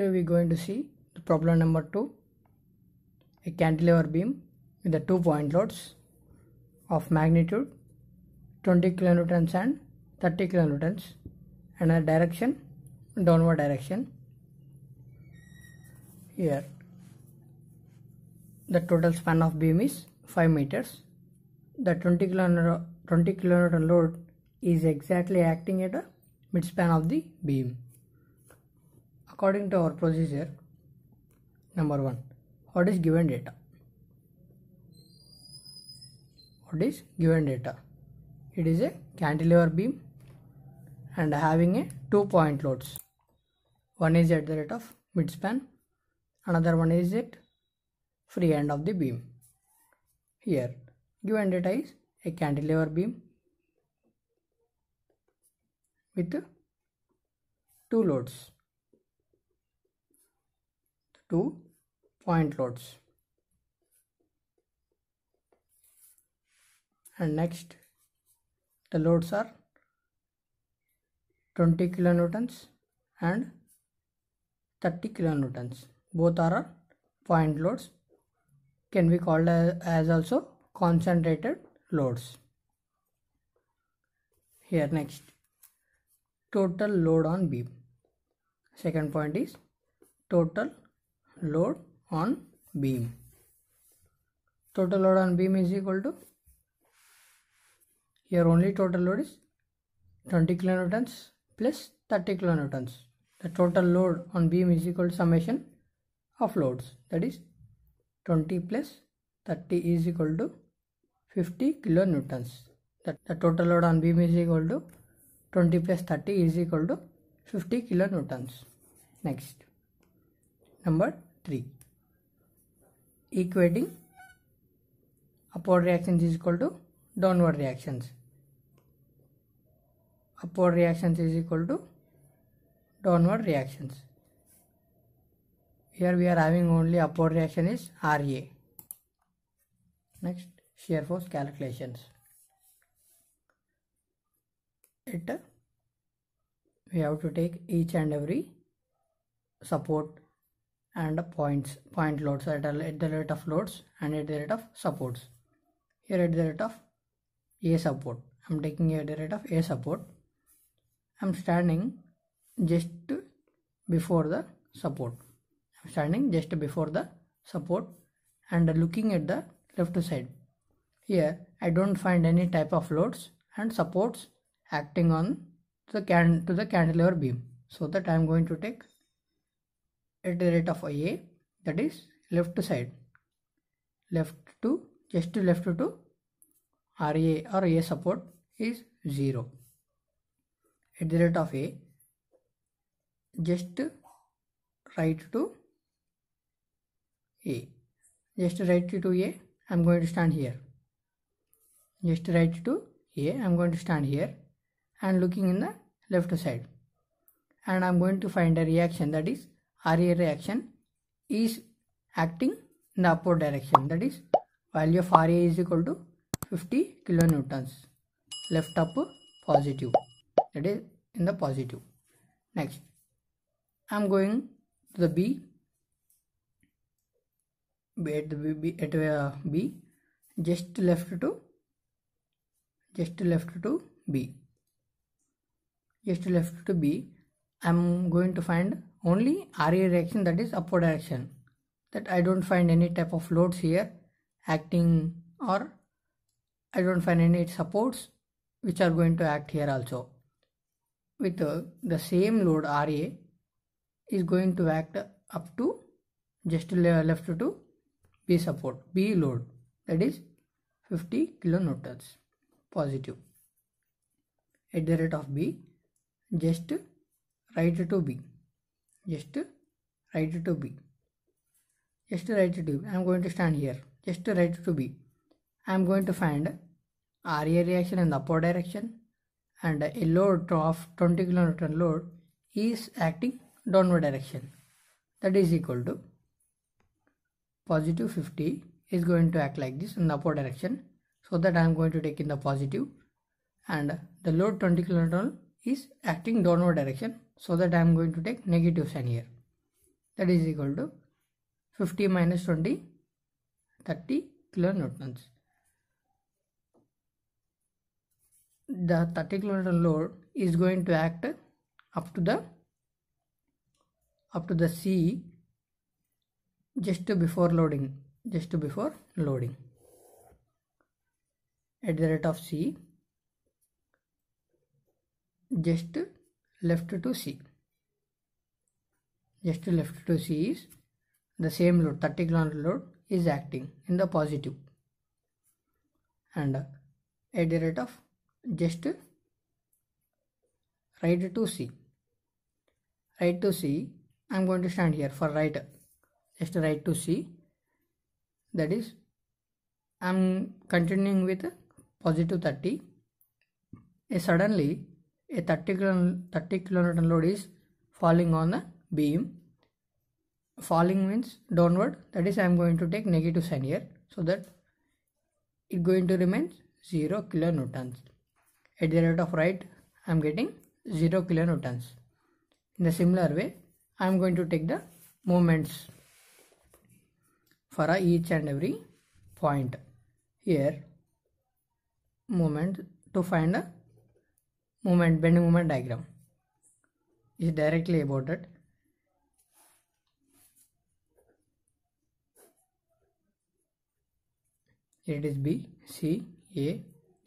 here we're going to see the problem number 2 a cantilever beam with the two point loads of magnitude 20 kilonewtons and 30 kilonewtons and a direction downward direction here the total span of beam is 5 meters the 20 20 kilonewton load is exactly acting at a midspan of the beam according to our procedure number 1 what is given data what is given data it is a cantilever beam and having a two point loads one is at the rate of midspan another one is at free end of the beam here given data is a cantilever beam with two loads to point loads and next the loads are 20 kilonewtons and 30 kilonewtons both are point loads can be called as also concentrated loads here next total load on beam second point is total load on beam total load on beam is equal to here only total load is 20 kilonewtons plus 30 kilonewtons the total load on beam is equal to summation of loads that is 20 plus 30 is equal to 50 kilonewtons that the total load on beam is equal to 20 plus 30 is equal to 50 kilonewtons next number 3 equating upward reactions is equal to downward reactions upward reactions is equal to downward reactions here we are having only upward reaction is RA next shear force calculations it we have to take each and every support and points point loads at, the rate of loads and at the rate of supports here at the rate of a support i'm taking at the rate of a support i'm standing just before the support i'm standing just before the support and looking at the left side here i don't find any type of loads and supports acting on the can to the cantilever beam so that i am going to take at the rate of a that is left side left to just left to RA or A support is 0 at the rate of A just right to A just right to A I'm going to stand here just right to A I'm going to stand here and looking in the left side and I'm going to find a reaction that is RA reaction is acting in the upward direction that is value of RA is equal to 50 kilonewtons left up positive that is in the positive next I'm going to the B B at the B, B at uh, B just left to just left to B just left to B I'm going to find only RA reaction that is upward direction that I don't find any type of loads here acting or I don't find any supports which are going to act here also with the, the same load RA is going to act up to just left to B support B load that is 50 kilonewtons positive at the rate of B just right to B just write it to b just write it to b i'm going to stand here just write it to b i'm going to find RA reaction in the upward direction and a load of 20 kilonewton load is acting downward direction that is equal to positive 50 is going to act like this in the upward direction so that I am going to take in the positive and the load 20 kilonewton is acting downward direction so that I am going to take negative sign here that is equal to 50 minus 20 30 kilonewtons the 30 kilonewton load is going to act up to the up to the C just before loading just before loading at the rate of c just left to C. Just left to C is the same load 30 kilometer load is acting in the positive and at the rate of just right to C. Right to C I am going to stand here for right just right to C that is I am continuing with positive 30 suddenly a 30 kilonewton load is falling on the beam falling means downward that is I am going to take negative sign here so that it going to remain 0 kilonewtons at the rate of right I am getting 0 kilonewtons in the similar way I am going to take the moments for each and every point here moment to find the movement bending moment diagram is directly about it it is b c a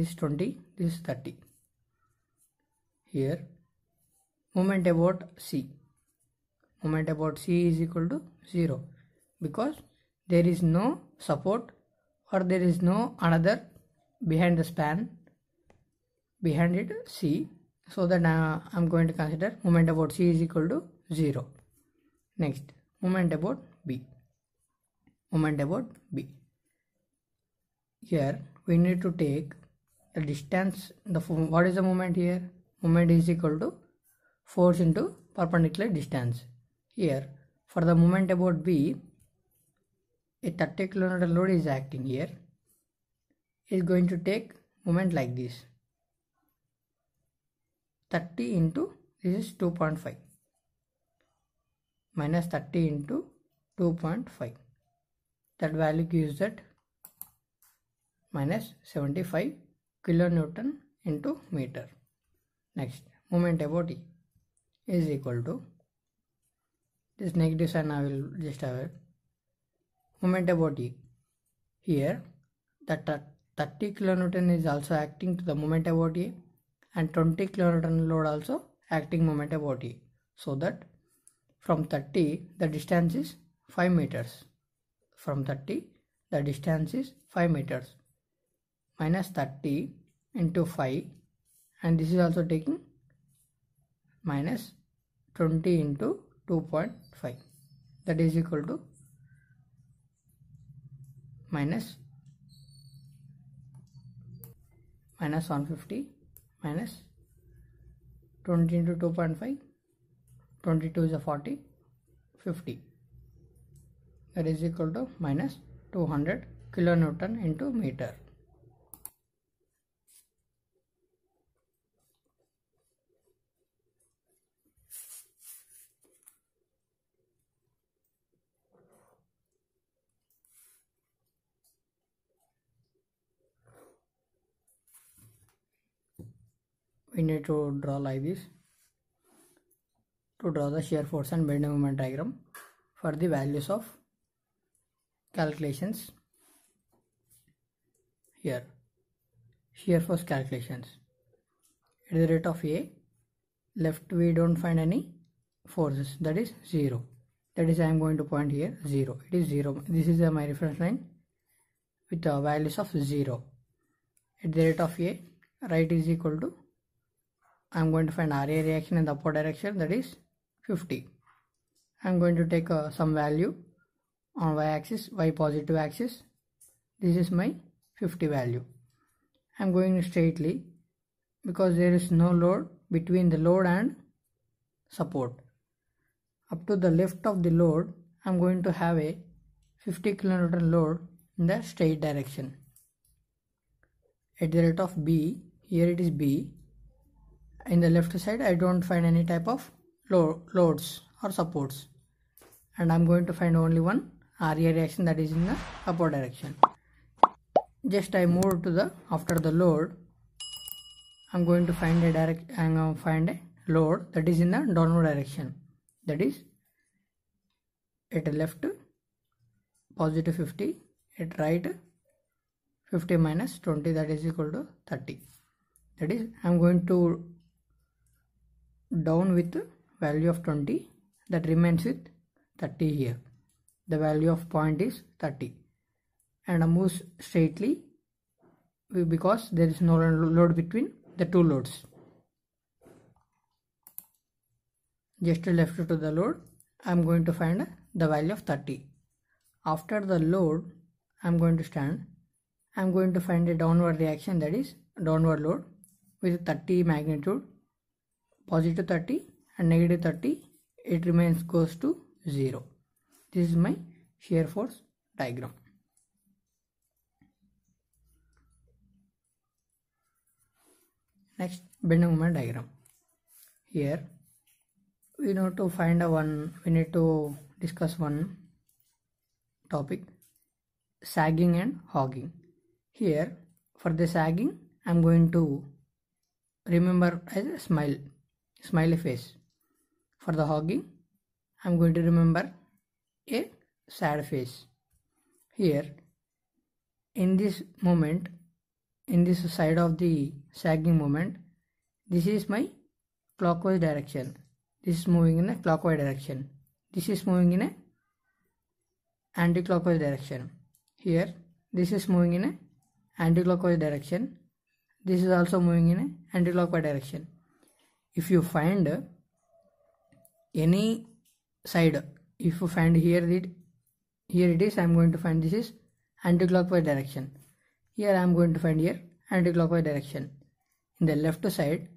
is 20 this is 30 here moment about c moment about c is equal to 0 because there is no support or there is no another behind the span behind it c so that uh, i'm going to consider moment about c is equal to 0 next moment about b moment about b here we need to take the distance the what is the moment here moment is equal to force into perpendicular distance here for the moment about b a 30 kilometer load is acting here is going to take moment like this 30 into this is 2.5 minus 30 into 2.5 that value gives that minus 75 kilonewton into meter next moment about E is equal to this negative sign I will just have moment about E here that 30 kilonewton is also acting to the moment about E and 20 kN load also acting moment about E so that from 30 the distance is 5 meters from 30 the distance is 5 meters minus 30 into 5 and this is also taking minus 20 into 2.5 that is equal to minus minus 150 minus 20 into 2.5 22 is a 40 50 that is equal to minus 200 kilonewton into meter we need to draw like this to draw the shear force and bending moment diagram for the values of calculations here shear force calculations at the rate of a left we don't find any forces that is zero that is i am going to point here zero it is zero this is uh, my reference line with the uh, values of zero at the rate of a right is equal to I am going to find RA reaction in the upward direction that is 50. I am going to take uh, some value on y axis, y positive axis. This is my 50 value. I am going straightly because there is no load between the load and support. Up to the left of the load, I am going to have a 50 kilonewton load in the straight direction. At the rate of B, here it is B, in the left side I don't find any type of loads or supports and I'm going to find only one RA reaction that is in the upward direction just I move to the after the load I'm going to find a direct I'm going to find a load that is in the downward direction that is at left positive 50 at right 50 minus 20 that is equal to 30 that is I'm going to down with value of 20 that remains with 30 here the value of point is 30 and moves straightly because there is no load between the two loads just left to the load I'm going to find the value of 30 after the load I'm going to stand I'm going to find a downward reaction that is downward load with 30 magnitude positive 30 and negative 30 it remains goes to 0 this is my shear force diagram next bending moment diagram here we need to find a one we need to discuss one topic sagging and hogging here for the sagging i'm going to remember as a smile smiley face for the hugging i'm going to remember a sad face here in this moment in this side of the sagging moment this is my clockwise direction this is moving in a clockwise direction this is moving in a anti-clockwise direction here this is moving in a anti-clockwise direction this is also moving in a anti-clockwise direction if you find any side if you find here it here it is i'm going to find this is anti-clockwise direction here i'm going to find here anti-clockwise direction in the left side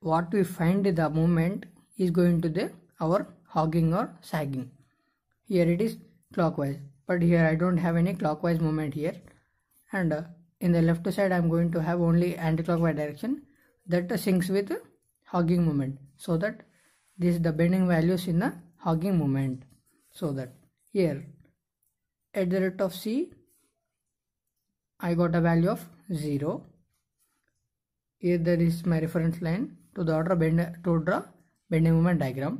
what we find the moment is going to the our hogging or sagging here it is clockwise but here i don't have any clockwise movement here and uh, in the left side i'm going to have only anti-clockwise direction that uh, syncs with hogging moment so that this is the bending values in the hogging moment so that here at the rate of c I got a value of 0 here there is my reference line to the order bend to draw bending moment diagram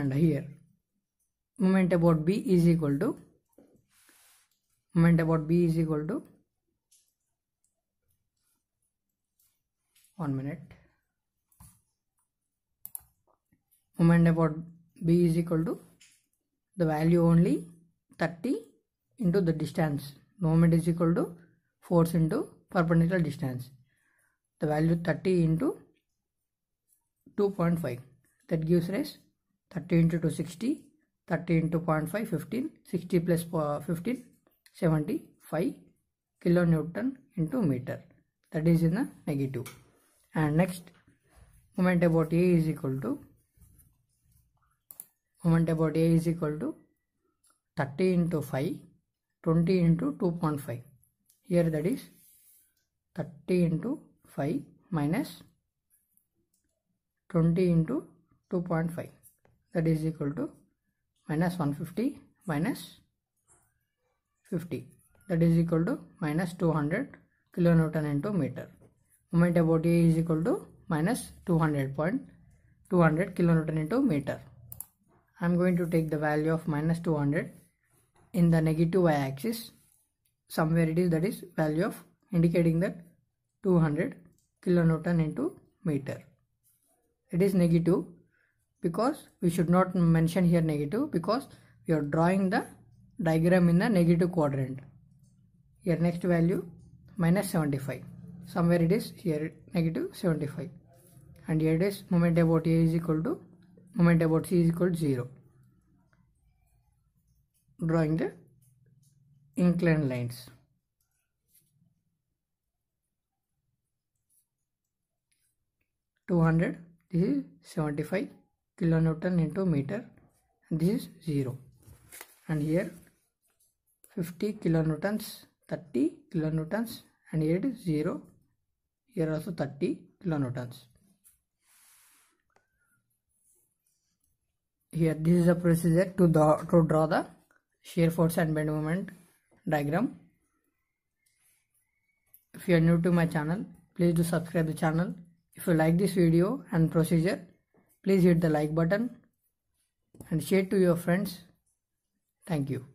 and here moment about b is equal to moment about b is equal to one minute moment about b is equal to the value only 30 into the distance moment is equal to force into perpendicular distance the value 30 into 2.5 that gives rise 30 into 260 30 into 0.5 15 60 plus 15 75 kilonewton into meter that is in the negative and next moment about A is equal to moment about A is equal to 30 into 5 20 into 2.5 here that is 30 into 5 minus 20 into 2.5 that is equal to minus 150 minus 50 that is equal to minus 200 kilonewton into meter moment about A is equal to minus 200.200 kilonewton into meter. I'm going to take the value of minus 200 in the negative y-axis. Somewhere it is that is value of indicating that 200 kilonewton into meter. It is negative because we should not mention here negative because we are drawing the diagram in the negative quadrant. Here next value minus 75 somewhere it is here negative 75 and here it is moment about A is equal to moment about C is equal to 0 drawing the inclined lines Two hundred. This is seventy-five kilonewton into meter. And this is zero, and here fifty kilonewtons, thirty kilonewtons, and here it is zero here also 30 kilonewtons here this is a procedure to, draw to draw the shear force and bend moment diagram if you are new to my channel please do subscribe the channel if you like this video and procedure please hit the like button and share to your friends thank you